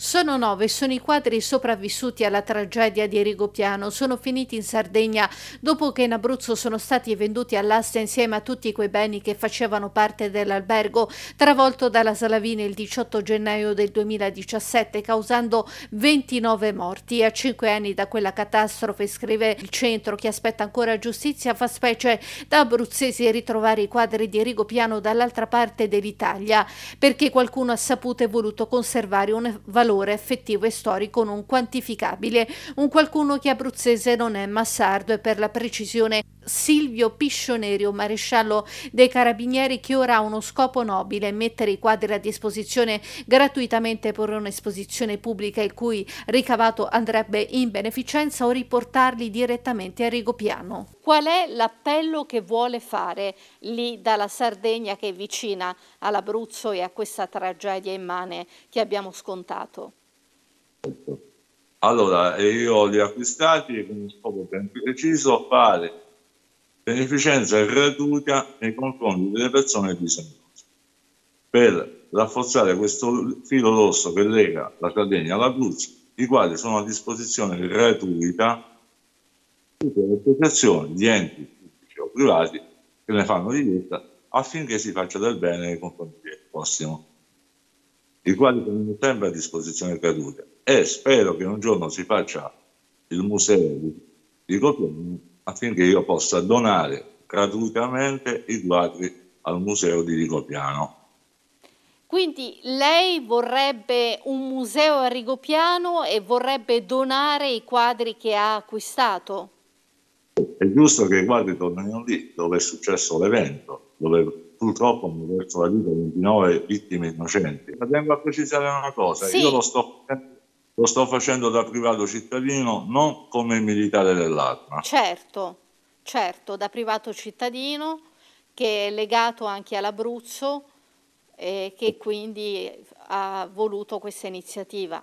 Sono nove, sono i quadri sopravvissuti alla tragedia di Rigopiano, sono finiti in Sardegna dopo che in Abruzzo sono stati venduti all'asta insieme a tutti quei beni che facevano parte dell'albergo, travolto dalla Salavina il 18 gennaio del 2017 causando 29 morti. A cinque anni da quella catastrofe, scrive il centro che aspetta ancora giustizia, fa specie da abruzzesi ritrovare i quadri di Rigopiano dall'altra parte dell'Italia perché qualcuno ha saputo e voluto conservare un valore valore effettivo e storico non quantificabile, un qualcuno che abruzzese non è massardo e per la precisione Silvio Piscioneri, un maresciallo dei Carabinieri, che ora ha uno scopo nobile, mettere i quadri a disposizione gratuitamente per un'esposizione pubblica il cui ricavato andrebbe in beneficenza o riportarli direttamente a Rigopiano. Qual è l'appello che vuole fare lì dalla Sardegna che è vicina all'Abruzzo e a questa tragedia immane che abbiamo scontato? Allora, io li ho acquistati con uno scopo ben preciso, fare beneficenza gratuita nei confronti delle persone bisognose per rafforzare questo filo rosso che lega la Sardegna all'Abruzzo, i quali sono a disposizione gratuita tutte le associazioni di enti pubblici o privati che ne fanno di richiesta affinché si faccia del bene nei confronti del prossimo, i quali sono sempre a disposizione gratuita e spero che un giorno si faccia il museo di Copiano affinché io possa donare gratuitamente i quadri al museo di Rigopiano. Quindi lei vorrebbe un museo a Rigopiano e vorrebbe donare i quadri che ha acquistato? È giusto che i quadri tornino lì, dove è successo l'evento, dove purtroppo hanno perso la vita 29 vittime innocenti. Ma tengo a precisare una cosa, sì. io lo sto facendo lo sto facendo da privato cittadino, non come militare dell'arma. Certo, certo, da privato cittadino che è legato anche all'Abruzzo e eh, che quindi ha voluto questa iniziativa.